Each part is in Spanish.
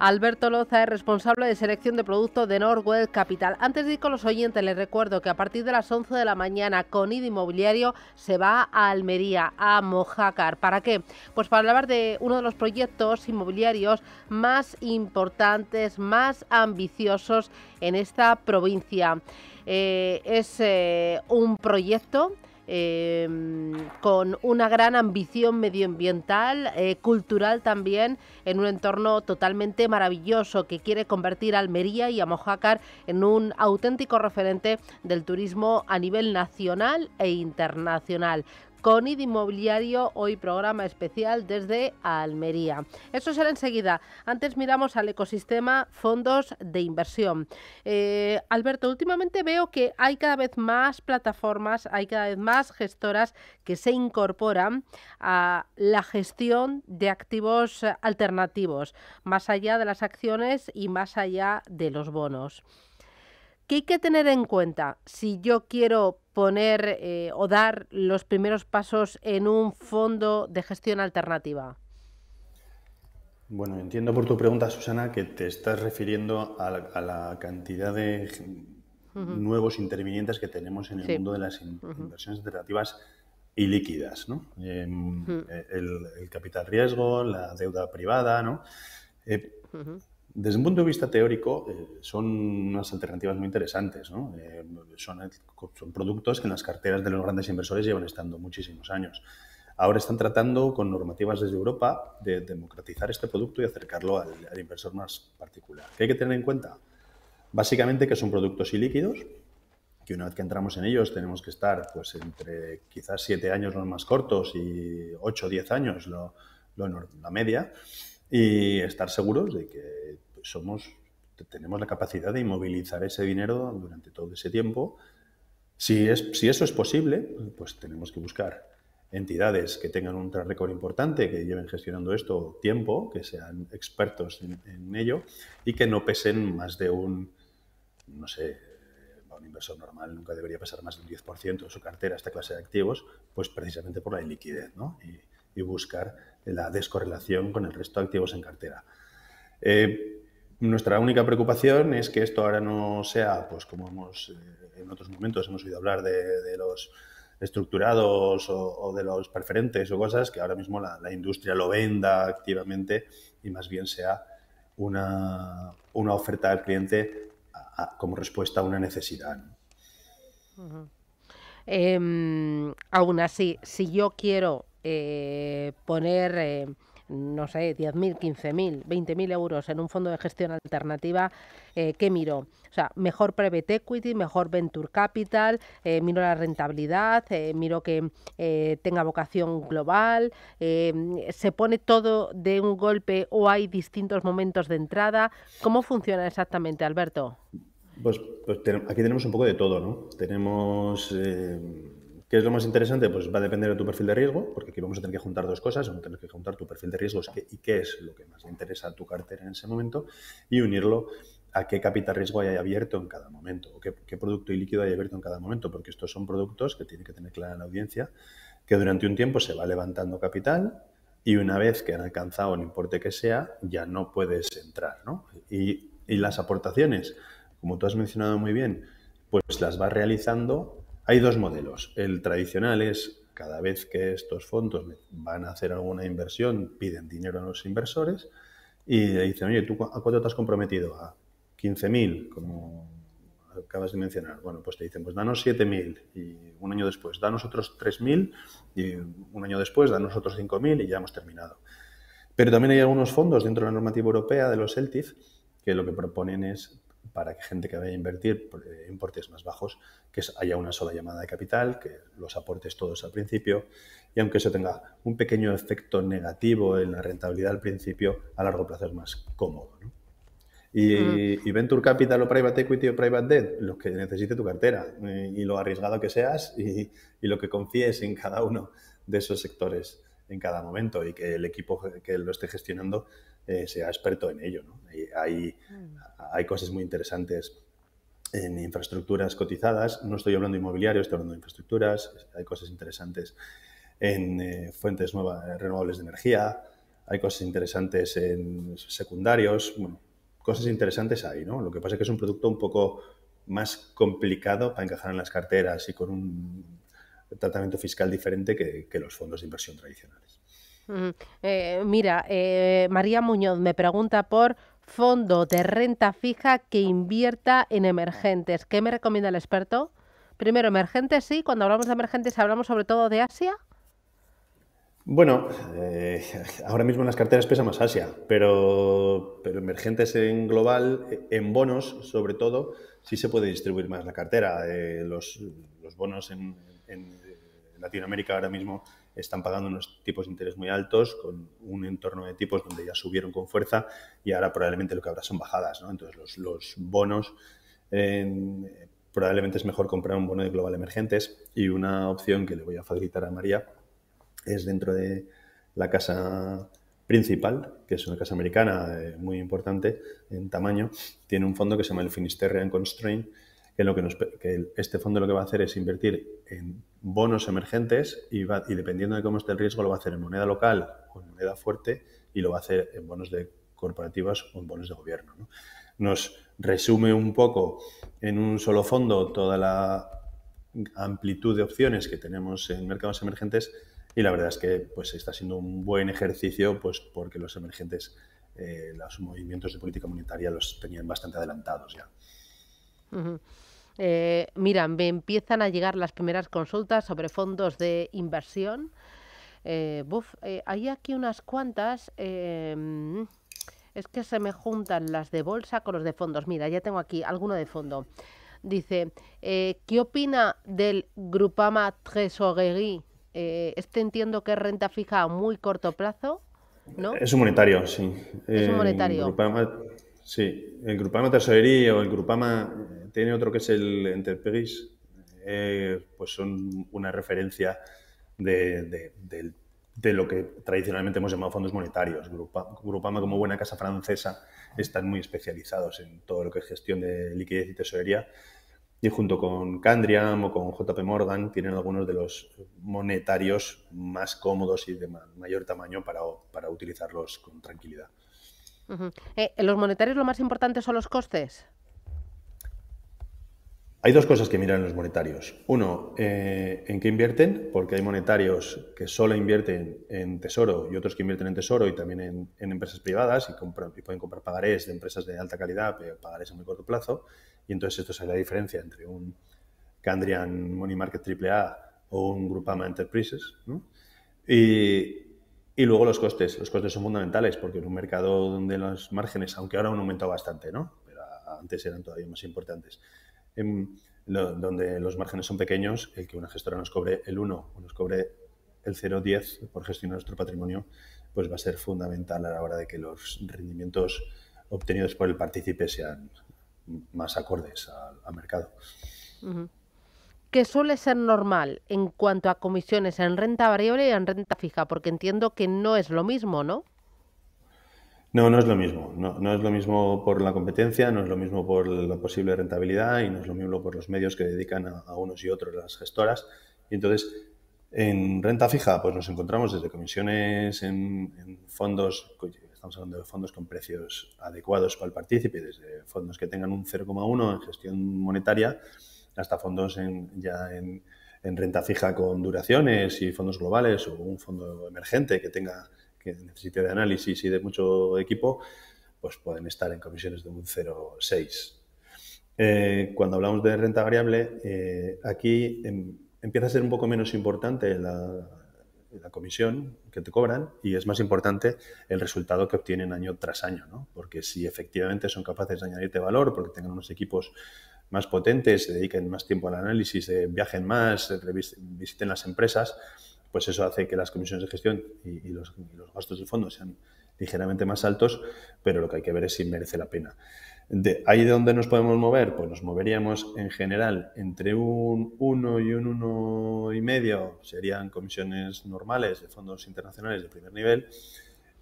Alberto Loza es responsable de selección de productos de Norwell Capital. Antes de ir con los oyentes, les recuerdo que a partir de las 11 de la mañana, con ID Inmobiliario se va a Almería, a Mojácar. ¿Para qué? Pues para hablar de uno de los proyectos inmobiliarios más importantes, más ambiciosos en esta provincia. Eh, es eh, un proyecto Em, con una gran ambición medioambiental, eh, cultural también, en un entorno totalmente maravilloso que quiere convertir a Almería y a Mojácar en un auténtico referente del turismo a nivel nacional e internacional. Conid Inmobiliario, hoy programa especial desde Almería. Eso será enseguida. Antes miramos al ecosistema fondos de inversión. Eh, Alberto, últimamente veo que hay cada vez más plataformas, hay cada vez más gestoras que se incorporan a la gestión de activos alternativos, más allá de las acciones y más allá de los bonos. ¿Qué hay que tener en cuenta si yo quiero poner eh, o dar los primeros pasos en un fondo de gestión alternativa? Bueno, entiendo por tu pregunta, Susana, que te estás refiriendo a la, cantidad de nuevos intervinientes que tenemos en el mundo de las inversiones alternativas y líquidas, ¿no? Em, el, capital riesgo, la deuda privada, ¿no? Eh, desde un punto de vista teórico, eh, son unas alternativas muy interesantes. Eh, son, son, productos que en las carteras de los grandes inversores llevan estando muchísimos años. Ahora están tratando con normativas desde Europa de democratizar este producto y acercarlo al, inversor más particular. ¿Qué hay que tener en cuenta? Básicamente que son productos ilíquidos, que una vez que entramos en ellos tenemos que estar pues, entre quizás siete años los más cortos y ocho o diez años la media y estar seguros de que pues, somos, tenemos la capacidad de inmovilizar ese dinero durante todo ese tiempo. Si, es, si eso es posible, pues tenemos que buscar entidades que tengan un récord importante, que lleven gestionando esto tiempo, que sean expertos en, ello y que no pesen más de un, no sé, un inversor normal nunca debería pesar más del 10% de su cartera esta clase de activos, pues precisamente por la iliquidez, ¿no? Y, y buscar la descorrelación con el resto de activos en cartera. Eh, nuestra única preocupación es que esto ahora no sea, pues como hemos eh, en otros momentos hemos oído hablar de, los estructurados o, de los preferentes o cosas, que ahora mismo la, industria lo venda activamente y más bien sea una, oferta al cliente como respuesta a una necesidad. Em, aún así, si yo quiero eh, poner, eh, no sé, 10.000, 15.000, 20.000 euros en un fondo de gestión alternativa, eh, ¿qué miro? O sea, mejor private equity, mejor venture capital, miro la rentabilidad, miro que tenga vocación global, se pone todo de un golpe o hay distintos momentos de entrada. ¿Cómo funciona exactamente, Alberto? Pues, pues aquí tenemos un poco de todo, ¿no? Tenemos ¿Qué es lo más interesante? Pues va a depender de tu perfil de riesgo, porque aquí vamos a tener que juntar dos cosas. Vamos a tener que juntar tu perfil de riesgos y qué es lo que más le interesa a tu cartera en ese momento y unirlo a qué capital riesgo hay abierto en cada momento, o qué, producto y líquido hay abierto en cada momento, porque estos son productos que tiene que tener clara la audiencia, que durante un tiempo se va levantando capital y una vez que han alcanzado el importe que sea, ya no puedes entrar. ¿no? Y, y las aportaciones, como tú has mencionado muy bien, pues las va realizando hay dos modelos. El tradicional es cada vez que estos fondos van a hacer alguna inversión, piden dinero a los inversores y dicen, oye, ¿tú a cuánto te has comprometido? A 15.000, como acabas de mencionar. Bueno, pues te dicen, pues danos 7.000 y un año después, danos otros 3.000 y un año después, danos otros 5.000 y ya hemos terminado. Pero también hay algunos fondos dentro de la normativa europea de los ELTIF que lo que proponen es para que gente que vaya a invertir en eh, importes más bajos, que haya una sola llamada de capital, que los aportes todos al principio, y aunque eso tenga un pequeño efecto negativo en la rentabilidad al principio, a largo plazo es más cómodo. Y, Venture Capital o Private Equity o Private Debt, lo que necesite tu cartera eh, y lo arriesgado que seas y, y lo que confíes en cada uno de esos sectores en cada momento y que el equipo que lo esté gestionando eh, sea experto en ello. hay, mm. hay cosas muy interesantes en infraestructuras cotizadas. No estoy hablando de inmobiliario, estoy hablando de infraestructuras. Hay cosas interesantes en eh, fuentes nuevas, eh, renovables de energía. Hay cosas interesantes en secundarios. Bueno, cosas interesantes hay, ¿no? Lo que pasa es que es un producto un poco más complicado para encajar en las carteras y con un tratamiento fiscal diferente que los fondos de inversión tradicionales. Eh, mira, eh, María Muñoz me pregunta por fondo de renta fija que invierta en emergentes. ¿Qué me recomienda el experto? Primero, emergentes, sí. Cuando hablamos de emergentes, hablamos sobre todo de Asia. Bueno, eh, ahora mismo en las carteras pesa más Asia, pero, pero emergentes en global, en bonos sobre todo, sí se puede distribuir más la cartera. los, bonos en, Latinoamérica ahora mismo están pagando unos tipos de interés muy altos, con un entorno de tipos donde ya subieron con fuerza y ahora probablemente lo que habrá son bajadas. Entonces, los, bonos, probablemente es mejor comprar un bono de Global Emergentes y una opción que le voy a facilitar a María es dentro de la casa principal, que es una casa americana eh, muy importante en tamaño, tiene un fondo que se llama el Finisterre and Constraint, que, lo que, que este fondo lo que va a hacer es invertir en bonos emergentes y, dependiendo de cómo esté el riesgo lo va a hacer en moneda local o en moneda fuerte y lo va a hacer en bonos de corporativas o en bonos de gobierno. Nos resume un poco en un solo fondo toda la amplitud de opciones que tenemos en mercados emergentes y la verdad es que pues está siendo un buen ejercicio pues porque los emergentes eh, los movimientos de política monetaria los tenían bastante adelantados ya. Eh, mira, me empiezan a llegar las primeras consultas sobre fondos de inversión. Eh, eh, hay aquí unas cuantas. Em, es que se me juntan las de bolsa con los de fondos. Mira, ya tengo aquí alguno de fondo. Dice, ¿qué opina del Grupama Tresorerie? este entiendo que es renta fija a muy corto plazo, ¿no? Es un monetario, sí. Es un monetario. sí, el Grupama Tresorerie o el Grupama tiene otro que es el Enterprise, eh, pues son una referencia de, lo que tradicionalmente hemos llamado fondos monetarios. Grupa, Grupama, como buena casa francesa, están muy especializados en todo lo que es gestión de liquidez y tesorería. Y junto con Candriam o con JP Morgan tienen algunos de los monetarios más cómodos y de mayor tamaño para, utilizarlos con tranquilidad. ¿En eh, ¿Los monetarios lo más importante son los costes? Hay dos cosas que miran los monetarios. Uno, eh, en qué invierten, porque hay monetarios que solo invierten en tesoro y otros que invierten en tesoro y también en, empresas privadas y, pueden comprar pagarés de empresas de alta calidad, pero pagarés a muy corto plazo. Y entonces esto es la diferencia entre un Candrian Money Market AAA o un Groupama Enterprises. Y, luego los costes. Los costes son fundamentales porque en un mercado donde los márgenes, aunque ahora han aumentado bastante, ¿no? pero antes eran todavía más importantes en donde los márgenes son pequeños, el que una gestora nos cobre el 1 o nos cobre el 0,10 por gestionar nuestro patrimonio, pues va a ser fundamental a la hora de que los rendimientos obtenidos por el partícipe sean más acordes al, mercado. ¿Qué Que suele ser normal en cuanto a comisiones en renta variable y en renta fija? Porque entiendo que no es lo mismo, ¿no? No, no es lo mismo. No, no, es lo mismo por la competencia, no es lo mismo por la posible rentabilidad y no es lo mismo por los medios que dedican a, unos y otros las gestoras. Y entonces, en renta fija, pues nos encontramos desde comisiones en, fondos, estamos hablando de fondos con precios adecuados para el partícipe, desde fondos que tengan un 0,1 en gestión monetaria hasta fondos ya en renta fija con duraciones y fondos globales o un fondo emergente que tenga que necesite de análisis y de mucho equipo, pues pueden estar en comisiones de un 0,6. Eh, cuando hablamos de renta variable, eh, aquí em, empieza a ser un poco menos importante la, comisión que te cobran y es más importante el resultado que obtienen año tras año, ¿no? porque si efectivamente son capaces de añadirte valor, porque tengan unos equipos más potentes, se dediquen más tiempo al análisis, eh, viajen más, visiten las empresas, pues eso hace que las comisiones de gestión y, los, gastos de fondo sean ligeramente más altos, pero lo que hay que ver es si merece la pena. De ahí de dónde nos podemos mover, pues nos moveríamos en general entre un 1 y un uno y medio serían comisiones normales de fondos internacionales de primer nivel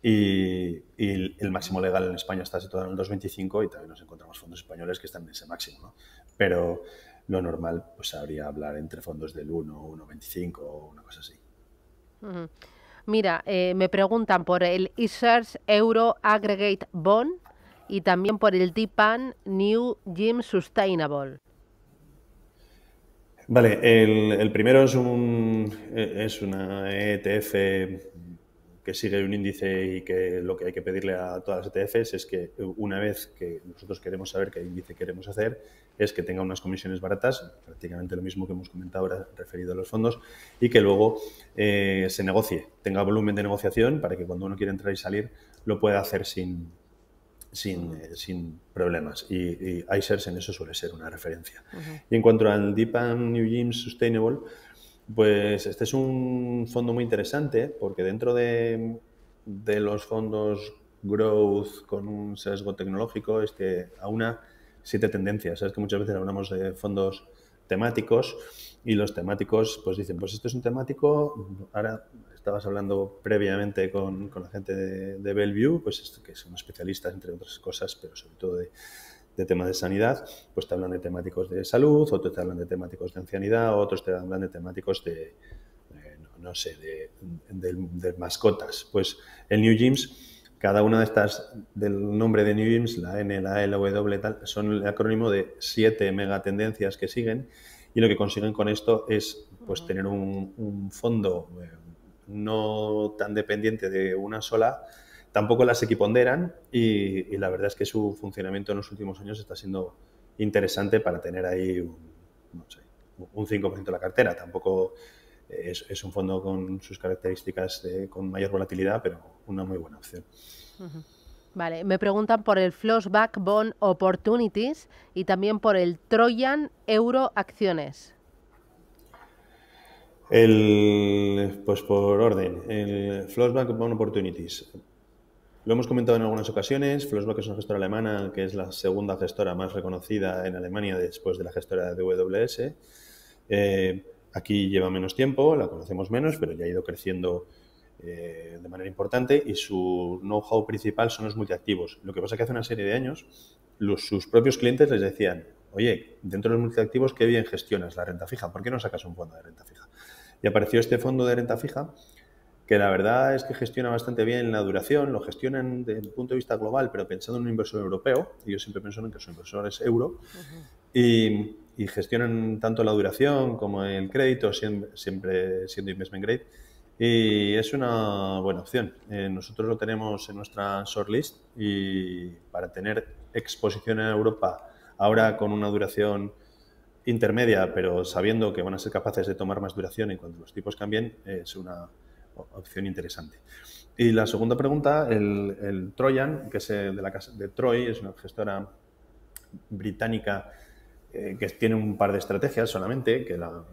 y, el máximo legal en España está situado en el 2.25 y también nos encontramos fondos españoles que están en ese máximo, Pero lo normal pues habría hablar entre fondos del 1, 1.25 o una cosa así. Mira, eh, me preguntan por el eSearch Euro Aggregate Bond y también por el TPAN New Gym Sustainable. Vale, el, primero es, un, eh, es una ETF que sigue un índice y que lo que hay que pedirle a todas las ETFs es que una vez que nosotros queremos saber qué índice queremos hacer, es que tenga unas comisiones baratas, prácticamente lo mismo que hemos comentado ahora referido a los fondos, y que luego eh, se negocie, tenga volumen de negociación para que cuando uno quiera entrar y salir lo pueda hacer sin, sin, eh, problemas. Y, y, iShares en eso suele ser una referencia. Y en cuanto al Deep New Gym Sustainable, pues este es un fondo muy interesante porque dentro de, los fondos growth con un sesgo tecnológico es que una siete tendencias. Sabes que muchas veces hablamos de fondos temáticos y los temáticos pues dicen, pues esto es un temático, ahora estabas hablando previamente con, la gente de, de, Bellevue, pues que son especialistas entre otras cosas, pero sobre todo de, de temas de sanidad, pues te hablan de temáticos de salud, otros te hablan de temáticos de ancianidad, otros te hablan de temáticos de, no, sé, de, mascotas. Pues el New Gyms, cada una de estas, del nombre de New Gyms, la N, la e, L, W, tal, son el acrónimo de siete megatendencias que siguen y lo que consiguen con esto es pues tener un, fondo eh, no tan dependiente de una sola, tampoco las equiponderan y, y, la verdad es que su funcionamiento en los últimos años está siendo interesante para tener ahí un, 5% de la cartera. Tampoco eh, es, un fondo con sus características con mayor volatilidad, pero una muy buena opción. Vale, me preguntan por el Flossback Bond Opportunities y también por el Trojan Euro Acciones. pues por orden, el Flossback Bond Opportunities. Lo hemos comentado en algunas ocasiones, Flossblock es una gestora alemana que es la segunda gestora más reconocida en Alemania después de la gestora de WS. Eh, aquí lleva menos tiempo, la conocemos menos, pero ya ha ido creciendo eh, de manera importante y su know-how principal son los multiactivos. Lo que pasa es que hace una serie de años sus propios clientes les decían, oye, dentro de los multiactivos, qué bien gestionas la renta fija, ¿por qué no sacas un fondo de renta fija? Y apareció este fondo de renta fija que la verdad es que gestiona bastante bien la duración, lo gestionan desde el punto de vista global, pero pensando en un inversor europeo, yo siempre pienso en que su inversor es euro, y, gestionan tanto la duración como el crédito, siempre, siendo investment grade, y es una buena opción. Eh, nosotros lo tenemos en nuestra shortlist y para tener exposición en Europa, ahora con una duración intermedia, pero sabiendo que van a ser capaces de tomar más duración y cuando los tipos cambien, es una opción interesante. Y la segunda pregunta, el, el Trojan, que es eh, de la casa de Troy, es una gestora británica eh, que tiene un par de estrategias solamente, que la,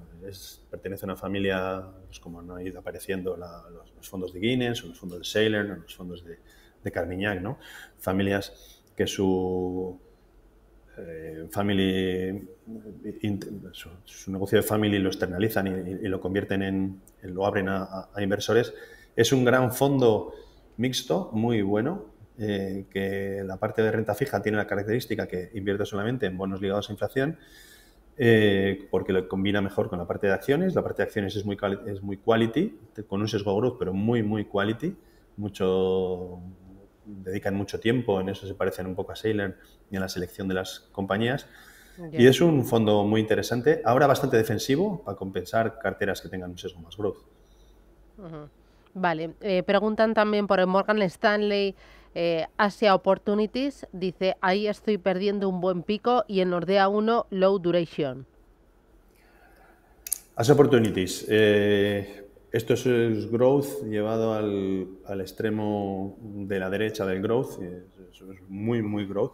pertenece a una familia, pues como han ido apareciendo los, fondos de Guinness, o los fondos de Sailor, los fondos de, de Carmignac, ¿no? Familias que su eh, family, su, negocio de family lo externalizan y, lo convierten en, lo abren a, inversores. Es un gran fondo mixto, muy bueno, eh, que la parte de renta fija tiene la característica que invierte solamente en bonos ligados a inflación, eh, porque lo combina mejor con la parte de acciones. La parte de acciones es muy, es muy quality, con un sesgo growth, pero muy, muy quality, mucho dedican mucho tiempo, en eso se parecen un poco a Sailor y en la selección de las compañías. Y es un fondo muy interesante, ahora bastante defensivo, para compensar carteras que tengan un sesgo más growth. Vale, eh, preguntan también por el Morgan Stanley eh, Asia Opportunities, dice, ahí estoy perdiendo un buen pico y en ordea 1 low duration. Asia Opportunities, eh, esto es growth llevado al, extremo de la derecha del growth, es, muy, muy growth.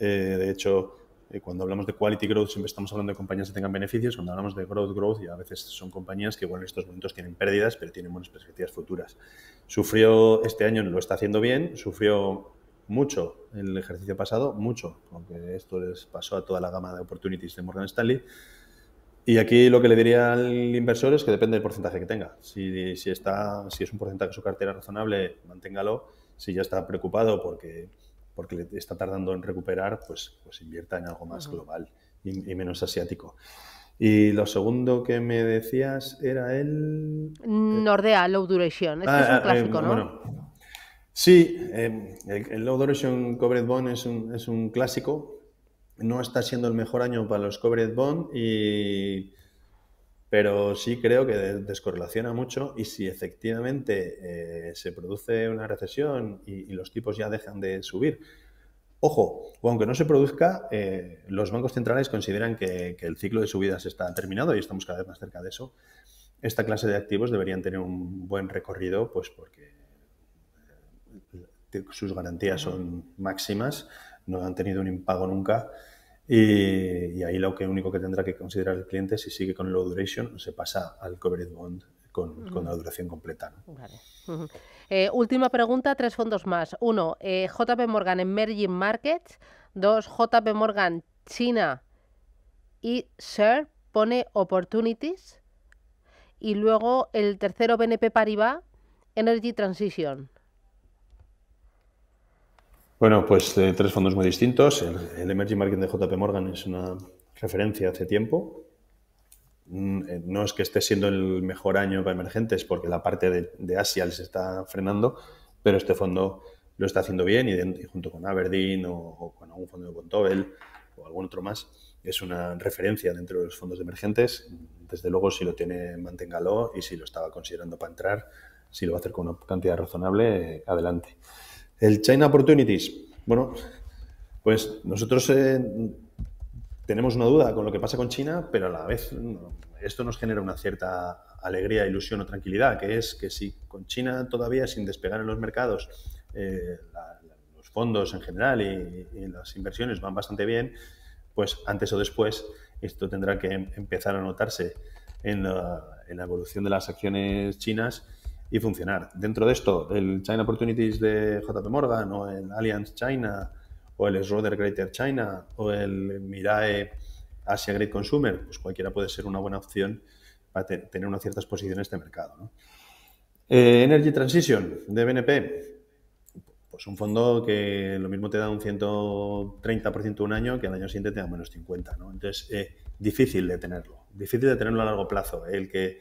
Eh, de hecho, eh, cuando hablamos de quality growth siempre estamos hablando de compañías que tengan beneficios, cuando hablamos de growth growth ya a veces son compañías que igual en estos momentos tienen pérdidas, pero tienen buenas perspectivas futuras. Sufrió este año, lo está haciendo bien, sufrió mucho el ejercicio pasado, mucho, aunque esto les pasó a toda la gama de opportunities de Morgan Stanley, y aquí lo que le diría al inversor es que depende del porcentaje que tenga. Si, está, si es un porcentaje de su cartera razonable, manténgalo. Si ya está preocupado porque, porque le está tardando en recuperar, pues, pues invierta en algo más global y, menos asiático. Y lo segundo que me decías era el... Eh, Nordea, Low Duration. Este ah, es un ah, eh, clásico, ¿no? Sí, eh, el, el, Low Duration Covered Bond es un, es un clásico no está siendo el mejor año para los covered bond, y... pero sí creo que descorrelaciona mucho y si efectivamente eh, se produce una recesión y, los tipos ya dejan de subir. Ojo, aunque no se produzca, eh, los bancos centrales consideran que, que el ciclo de subidas está terminado y estamos cada vez más cerca de eso. Esta clase de activos deberían tener un buen recorrido, pues porque eh, sus garantías son máximas no han tenido un impago nunca. Y, ahí lo que único que tendrá que considerar el cliente si sigue con low duration se pasa al covered bond con, mm. la duración completa. Eh, última pregunta, tres fondos más. Uno, eh, JP Morgan Emerging Markets. Dos, JP Morgan China y SER pone Opportunities. Y luego el tercero, BNP Paribas Energy Transition. Bueno, pues eh, tres fondos muy distintos. El, Emerging Market de JP Morgan es una referencia hace tiempo. Mm, eh, no es que esté siendo el mejor año para emergentes porque la parte de, Asia les está frenando, pero este fondo lo está haciendo bien y, junto con Aberdeen o, con algún fondo de Tobel o algún otro más, es una referencia dentro de los fondos emergentes. Desde luego, si lo tiene, manténgalo y si lo estaba considerando para entrar, si lo va a hacer con una cantidad razonable, eh, adelante. El China Opportunities. Bueno, pues nosotros eh, tenemos una duda con lo que pasa con China, pero a la vez mm, esto nos genera una cierta alegría, ilusión o tranquilidad, que es que si con China todavía sin despegar en los mercados, eh, los fondos en general y, las inversiones van bastante bien, pues antes o después esto tendrá que em, empezar a notarse en la evolución de las acciones chinas y funcionar. Dentro de esto, el China Opportunities de JP Morgan o el Alliance China o el Schroeder Greater China o el Mirae Asia Great Consumer, pues cualquiera puede ser una buena opción para tener una cierta exposición en este mercado. Eh, Energy Transition de BNP, pues un fondo que lo mismo te da un 130% un año que al año siguiente te da menos 50. ¿no? Entonces, eh, difícil de tenerlo, difícil de tenerlo a largo plazo. El que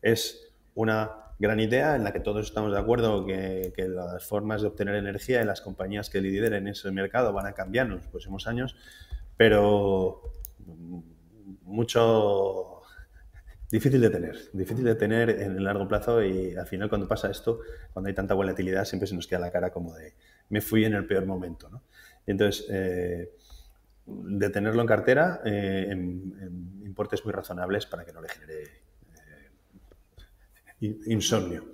es una gran idea en la que todos estamos de acuerdo que, las formas de obtener energía y las compañías que lideren ese mercado van a cambiar en los próximos años, pero mm, mucho difícil de tener, difícil de tener en el largo plazo y al final cuando pasa esto, cuando hay tanta volatilidad, siempre se nos queda la cara como de me fui en el peor momento. ¿no? Entonces, eh, de tenerlo en cartera eh, en, importes muy razonables para que no le genere insomnio.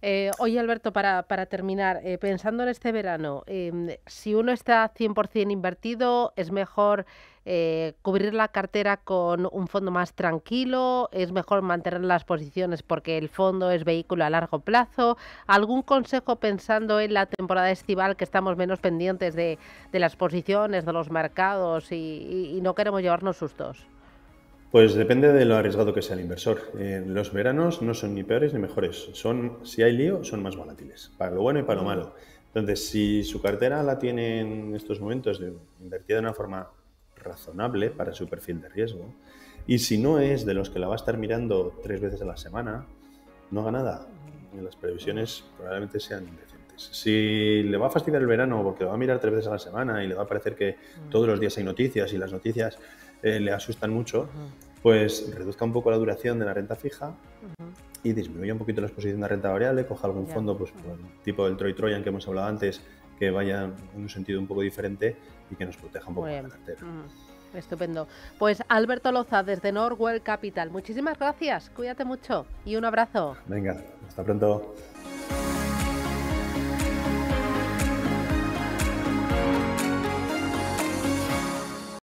Eh, oye, Alberto, para, terminar, eh, pensando en este verano, em, si uno está 100% invertido, ¿es mejor eh, cubrir la cartera con un fondo más tranquilo? ¿Es mejor mantener las posiciones porque el fondo es vehículo a largo plazo? ¿Algún consejo pensando en la temporada estival que estamos menos pendientes de, las posiciones, de los mercados y no queremos llevarnos sustos? Pues depende de lo arriesgado que sea el inversor. Eh, los veranos no son ni peores ni mejores. Son, si hay lío, son más volátiles, para lo bueno y para lo malo. Entonces, si su cartera la tiene en estos momentos invertida de una forma razonable para su perfil de riesgo, y si no es de los que la va a estar mirando tres veces a la semana, no haga nada. Las previsiones probablemente sean indecentes. Si le va a fastidiar el verano porque va a mirar tres veces a la semana y le va a parecer que todos los días hay noticias y las noticias eh, le asustan mucho, pues reduzca un poco la duración de la renta fija y disminuya un poquito la exposición de la renta variable, coja algún fondo, pues, pues el Troy Troyan que hemos hablado antes, que vaya en un sentido un poco diferente y que nos proteja un poco la cartera. Estupendo. Pues Alberto Loza, desde Norwell Capital. Muchísimas gracias. Cuídate mucho y un abrazo. Venga, hasta pronto.